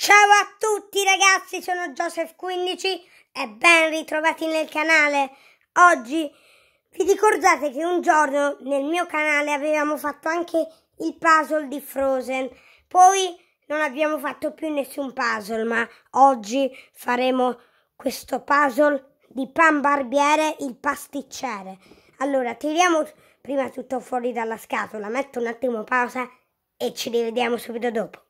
Ciao a tutti ragazzi, sono Joseph15 e ben ritrovati nel canale. Oggi vi ricordate che un giorno nel mio canale avevamo fatto anche il puzzle di Frozen, poi non abbiamo fatto più nessun puzzle, ma oggi faremo questo puzzle di Pan Barbiere il pasticcere. Allora, tiriamo prima tutto fuori dalla scatola, metto un attimo pausa e ci rivediamo subito dopo.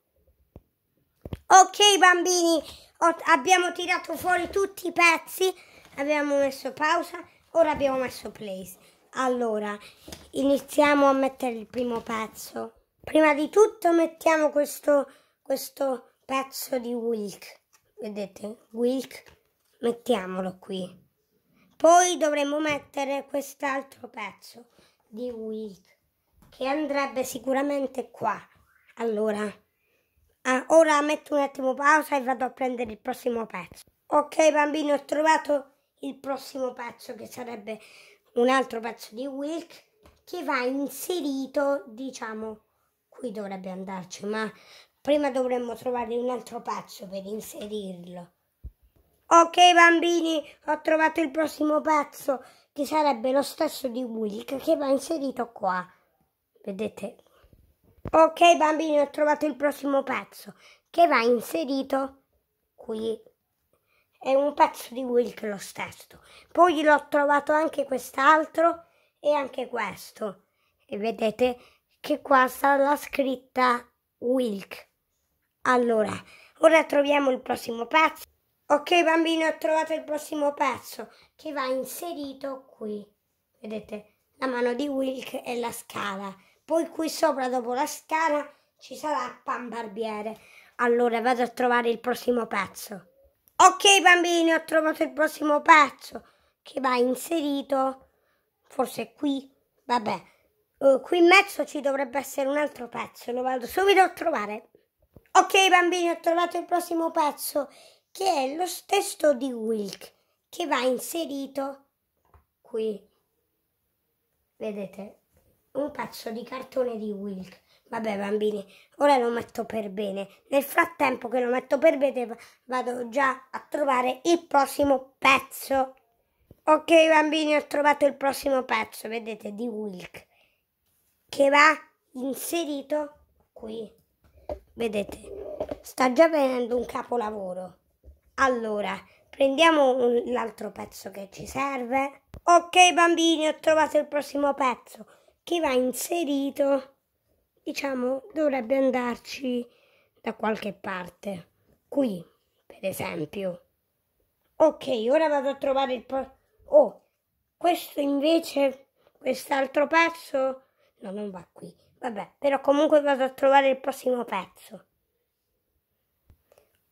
Ok bambini, ho, abbiamo tirato fuori tutti i pezzi, abbiamo messo pausa, ora abbiamo messo place. Allora, iniziamo a mettere il primo pezzo. Prima di tutto mettiamo questo, questo pezzo di Wilk. Vedete? Wilk. Mettiamolo qui. Poi dovremmo mettere quest'altro pezzo di Wilk che andrebbe sicuramente qua. Allora, Ah, ora metto un attimo pausa e vado a prendere il prossimo pezzo. Ok bambini, ho trovato il prossimo pezzo che sarebbe un altro pezzo di Wilk che va inserito, diciamo, qui dovrebbe andarci, ma prima dovremmo trovare un altro pezzo per inserirlo. Ok bambini, ho trovato il prossimo pezzo che sarebbe lo stesso di Wilk che va inserito qua. Vedete, Ok bambini, ho trovato il prossimo pezzo che va inserito qui. È un pezzo di Wilk lo stesso. Poi l'ho trovato anche quest'altro e anche questo. E vedete che qua sta la scritta Wilk. Allora, ora troviamo il prossimo pezzo. Ok bambini, ho trovato il prossimo pezzo che va inserito qui. Vedete, la mano di Wilk e la scala. Poi qui sopra, dopo la scala, ci sarà Pan Barbiere. Allora vado a trovare il prossimo pezzo. Ok bambini, ho trovato il prossimo pezzo che va inserito, forse qui, vabbè. Uh, qui in mezzo ci dovrebbe essere un altro pezzo, lo vado subito a trovare. Ok bambini, ho trovato il prossimo pezzo che è lo stesso di Wilk che va inserito qui. Vedete? un pezzo di cartone di Wilk. Vabbè bambini, ora lo metto per bene. Nel frattempo che lo metto per bene vado già a trovare il prossimo pezzo. Ok bambini, ho trovato il prossimo pezzo, vedete, di Wilk. Che va inserito qui. Vedete, sta già venendo un capolavoro. Allora, prendiamo l'altro pezzo che ci serve. Ok bambini, ho trovato il prossimo pezzo che va inserito, diciamo, dovrebbe andarci da qualche parte. Qui, per esempio. Ok, ora vado a trovare il... Po- oh, questo invece, quest'altro pezzo... No, non va qui. Vabbè, però comunque vado a trovare il prossimo pezzo.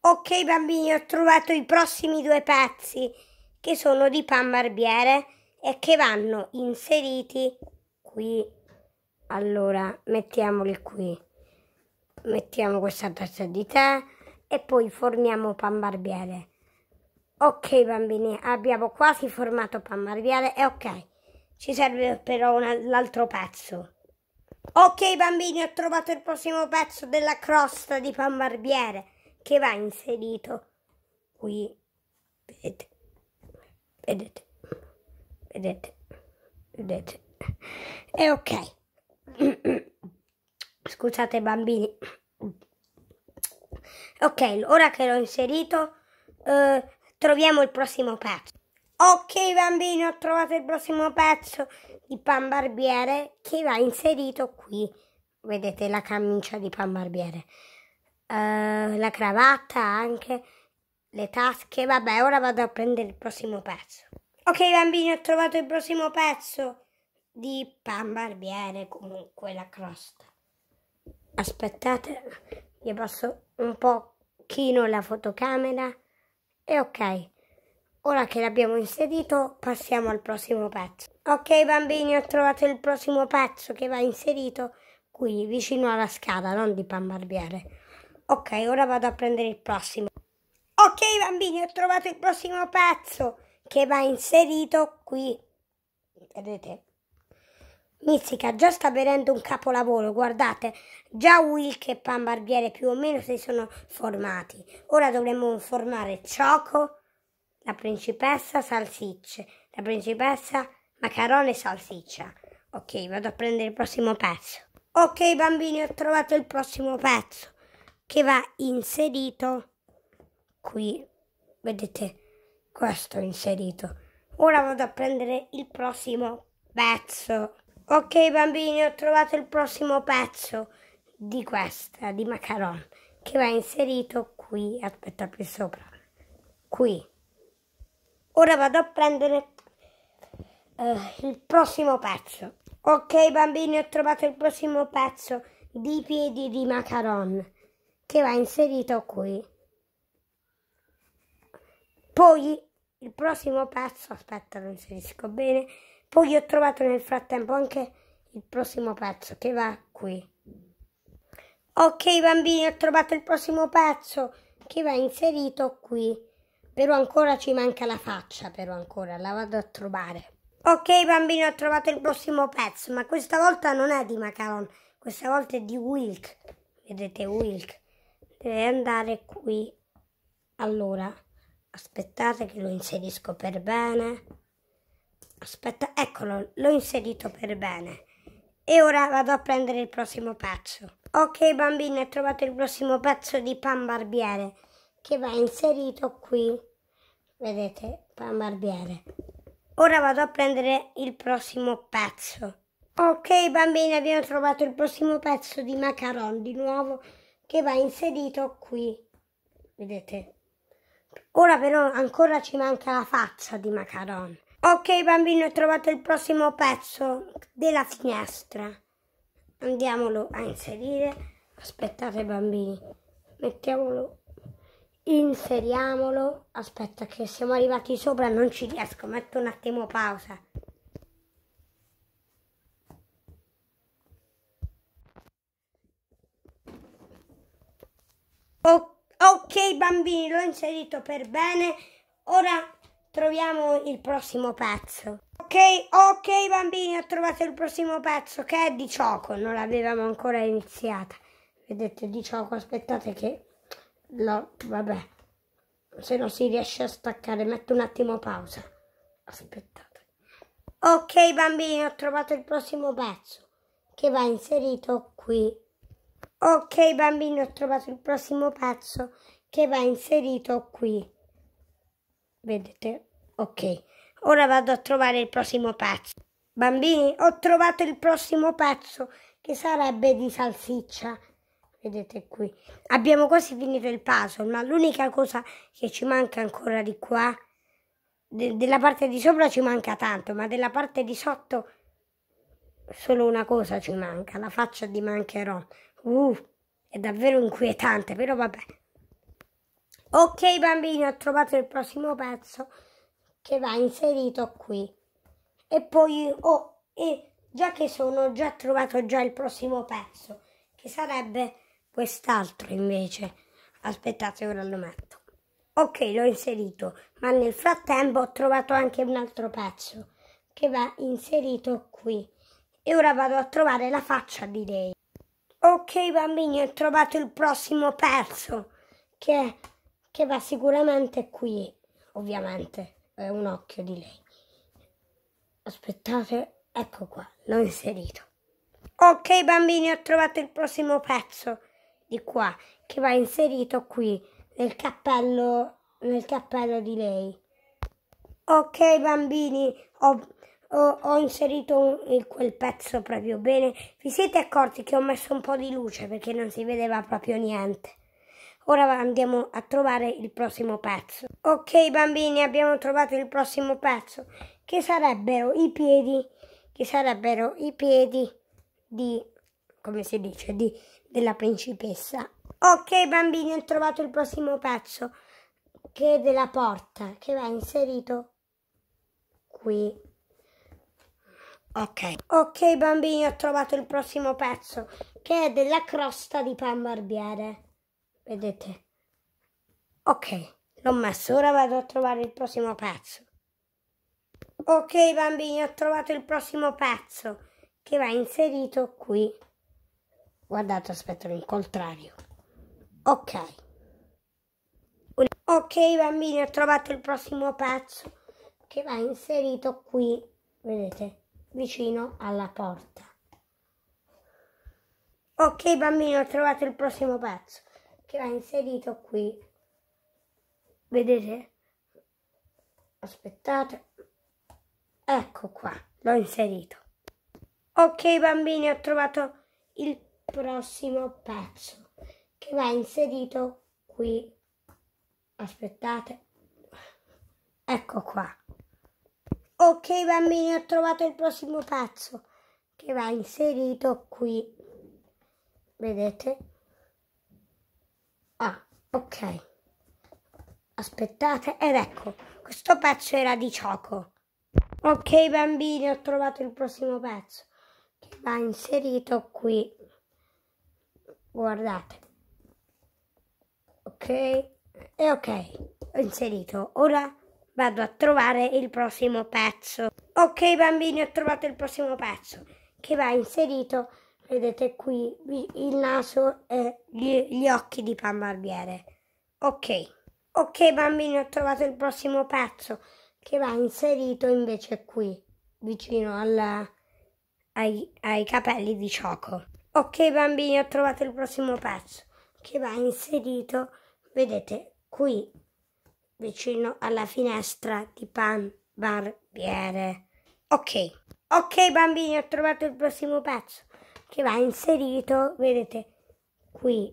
Ok bambini, ho trovato i prossimi due pezzi che sono di pan barbiere e che vanno inseriti qui allora mettiamoli qui mettiamo questa tazza di tè e poi formiamo pan barbiere ok bambini abbiamo quasi formato pan barbiere e ok ci serve però l'altro pezzo ok bambini ho trovato il prossimo pezzo della crosta di pan barbiere che va inserito qui vedete vedete vedete vedete e ok. Scusate bambini. Ok, ora che l'ho inserito, eh, troviamo il prossimo pezzo. Ok bambini, ho trovato il prossimo pezzo di pan barbiere che va inserito qui. Vedete la camicia di pan barbiere. Uh, la cravatta anche, le tasche. Vabbè, ora vado a prendere il prossimo pezzo. Ok bambini, ho trovato il prossimo pezzo di pan barbiere comunque la crosta aspettate vi passo un pochino la fotocamera e ok ora che l'abbiamo inserito passiamo al prossimo pezzo ok bambini ho trovato il prossimo pezzo che va inserito qui vicino alla scala non di pan barbiere ok ora vado a prendere il prossimo ok bambini ho trovato il prossimo pezzo che va inserito qui vedete Mizzica già sta vedendo un capolavoro, guardate, già Wilk e Pan Barbiere più o meno si sono formati. Ora dovremmo formare Cioco, la principessa Salsicce, la principessa Macarone Salsiccia. Ok, vado a prendere il prossimo pezzo. Ok bambini, ho trovato il prossimo pezzo che va inserito qui. Vedete, questo inserito. Ora vado a prendere il prossimo pezzo. Ok bambini, ho trovato il prossimo pezzo di questa, di macaron, che va inserito qui, aspetta più sopra, qui. Ora vado a prendere uh, il prossimo pezzo. Ok bambini, ho trovato il prossimo pezzo di piedi di macaron, che va inserito qui. Poi il prossimo pezzo, aspetta lo inserisco bene, poi ho trovato nel frattempo anche il prossimo pezzo che va qui. Ok bambini, ho trovato il prossimo pezzo che va inserito qui. Però ancora ci manca la faccia, però ancora la vado a trovare. Ok bambini, ho trovato il prossimo pezzo, ma questa volta non è di Macaron, questa volta è di Wilk. Vedete Wilk? Deve andare qui. Allora, aspettate che lo inserisco per bene. Aspetta, eccolo, l'ho inserito per bene. E ora vado a prendere il prossimo pezzo. Ok bambini, ho trovato il prossimo pezzo di pan barbiere che va inserito qui. Vedete, pan barbiere. Ora vado a prendere il prossimo pezzo. Ok bambini, abbiamo trovato il prossimo pezzo di macaron di nuovo che va inserito qui. Vedete? Ora però ancora ci manca la faccia di macaron. Ok bambino, ho trovato il prossimo pezzo della finestra. Andiamolo a inserire. Aspettate bambini, mettiamolo, inseriamolo. Aspetta che siamo arrivati sopra, non ci riesco, metto un attimo pausa. ok bambini, l'ho inserito per bene. Ora troviamo il prossimo pezzo. Ok, ok bambini, ho trovato il prossimo pezzo che è di Cioco, non l'avevamo ancora iniziata. Vedete di Cioco, aspettate che... No, vabbè, se non si riesce a staccare, metto un attimo pausa. Aspettate. Ok bambini, ho trovato il prossimo pezzo che va inserito qui. Ok bambini, ho trovato il prossimo pezzo che va inserito qui. Vedete? Ok. Ora vado a trovare il prossimo pezzo. Bambini, ho trovato il prossimo pezzo che sarebbe di salsiccia. Vedete qui. Abbiamo quasi finito il puzzle, ma l'unica cosa che ci manca ancora di qua, de della parte di sopra ci manca tanto, ma della parte di sotto solo una cosa ci manca, la faccia di mancherò. Uh, è davvero inquietante, però vabbè, Ok bambini, ho trovato il prossimo pezzo che va inserito qui. E poi ho, oh, e già che sono già trovato già il prossimo pezzo, che sarebbe quest'altro invece. Aspettate, ora lo metto. Ok, l'ho inserito, ma nel frattempo ho trovato anche un altro pezzo che va inserito qui. E ora vado a trovare la faccia di lei. Ok bambini, ho trovato il prossimo pezzo che è che va sicuramente qui, ovviamente, è un occhio di lei. Aspettate, ecco qua, l'ho inserito. Ok bambini, ho trovato il prossimo pezzo di qua, che va inserito qui, nel cappello, nel cappello di lei. Ok bambini, ho, ho, ho inserito un, quel pezzo proprio bene. Vi siete accorti che ho messo un po' di luce perché non si vedeva proprio niente. Ora andiamo a trovare il prossimo pezzo. Ok bambini, abbiamo trovato il prossimo pezzo, che sarebbero i piedi, che sarebbero i piedi di, come si dice, di, della principessa. Ok bambini, ho trovato il prossimo pezzo, che è della porta, che va inserito qui. Ok. Ok bambini, ho trovato il prossimo pezzo, che è della crosta di pan barbiere vedete ok l'ho messo ora vado a trovare il prossimo pezzo ok bambini ho trovato il prossimo pezzo che va inserito qui guardate aspetta in contrario ok ok bambini ho trovato il prossimo pezzo che va inserito qui vedete vicino alla porta ok bambini ho trovato il prossimo pezzo che va inserito qui. Vedete? Aspettate. Ecco qua, l'ho inserito. Ok bambini, ho trovato il prossimo pezzo che va inserito qui. Aspettate. Ecco qua. Ok bambini, ho trovato il prossimo pezzo che va inserito qui. Vedete? Ah, ok. Aspettate, ed ecco, questo pezzo era di cioco. Ok bambini, ho trovato il prossimo pezzo che va inserito qui. Guardate. Ok, e ok, ho inserito. Ora vado a trovare il prossimo pezzo. Ok bambini, ho trovato il prossimo pezzo che va inserito vedete qui il naso e gli, gli occhi di pan barbiere ok ok bambini ho trovato il prossimo pezzo che va inserito invece qui vicino alla, ai, ai capelli di cioco ok bambini ho trovato il prossimo pezzo che va inserito vedete qui vicino alla finestra di pan barbiere ok ok bambini ho trovato il prossimo pezzo che va inserito, vedete, qui.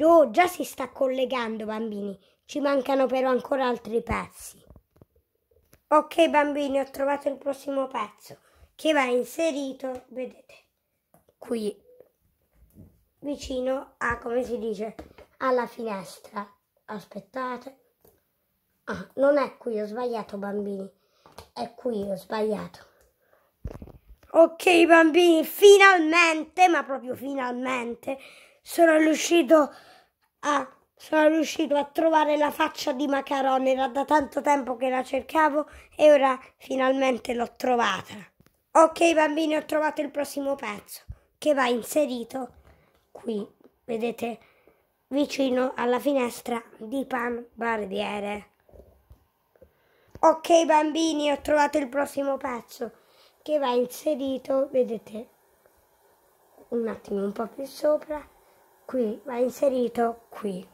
Oh, già si sta collegando, bambini. Ci mancano però ancora altri pezzi. Ok, bambini, ho trovato il prossimo pezzo che va inserito, vedete, qui, vicino a, come si dice, alla finestra. Aspettate. Ah, non è qui, ho sbagliato, bambini. È qui, ho sbagliato. Ok bambini, finalmente, ma proprio finalmente, sono riuscito a, sono riuscito a trovare la faccia di Macarone. Era da tanto tempo che la cercavo e ora finalmente l'ho trovata. Ok bambini, ho trovato il prossimo pezzo che va inserito qui, vedete, vicino alla finestra di Pan Barbiere. Ok bambini, ho trovato il prossimo pezzo che va inserito, vedete, un attimo un po' più sopra, qui, va inserito qui.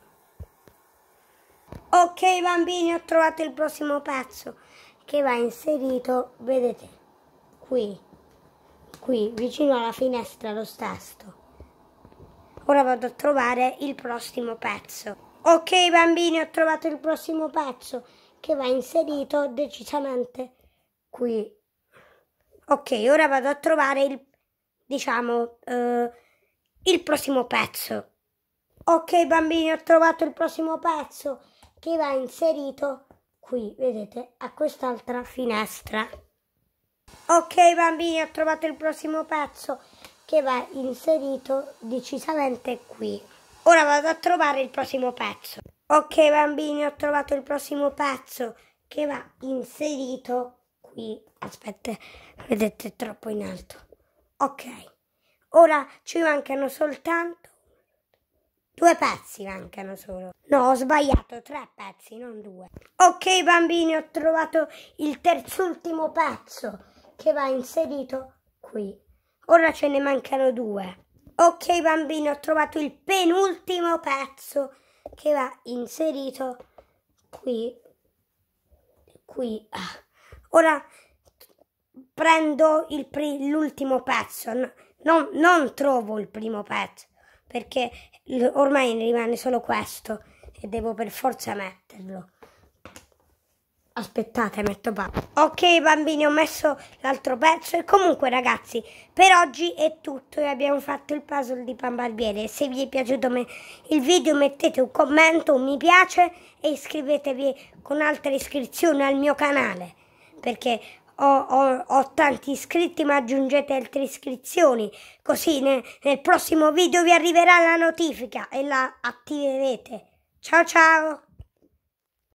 Ok bambini, ho trovato il prossimo pezzo che va inserito, vedete, qui, qui, vicino alla finestra lo stasto. Ora vado a trovare il prossimo pezzo. Ok bambini, ho trovato il prossimo pezzo che va inserito decisamente qui Ok, ora vado a trovare il, diciamo, eh, il prossimo pezzo. Ok bambini, ho trovato il prossimo pezzo che va inserito qui, vedete, a quest'altra finestra. Ok bambini, ho trovato il prossimo pezzo che va inserito decisamente qui. Ora vado a trovare il prossimo pezzo. Ok bambini, ho trovato il prossimo pezzo che va inserito qui. Aspetta, vedete, è troppo in alto. Ok, ora ci mancano soltanto Due pezzi mancano solo. No, ho sbagliato, tre pezzi, non due. Ok bambini, ho trovato il terzultimo pezzo che va inserito qui. Ora ce ne mancano due. Ok bambini, ho trovato il penultimo pezzo che va inserito qui. Qui. Ah. Ora prendo l'ultimo pezzo, no, non, non trovo il primo pezzo, perché ormai ne rimane solo questo e devo per forza metterlo. Aspettate, metto papà. Ok bambini, ho messo l'altro pezzo e comunque ragazzi, per oggi è tutto e abbiamo fatto il puzzle di Pan Barbiere. Se vi è piaciuto il video mettete un commento, un mi piace e iscrivetevi con altre iscrizioni al mio canale perché ho, ho, ho, tanti iscritti ma aggiungete altre iscrizioni così ne, nel prossimo video vi arriverà la notifica e la attiverete ciao ciao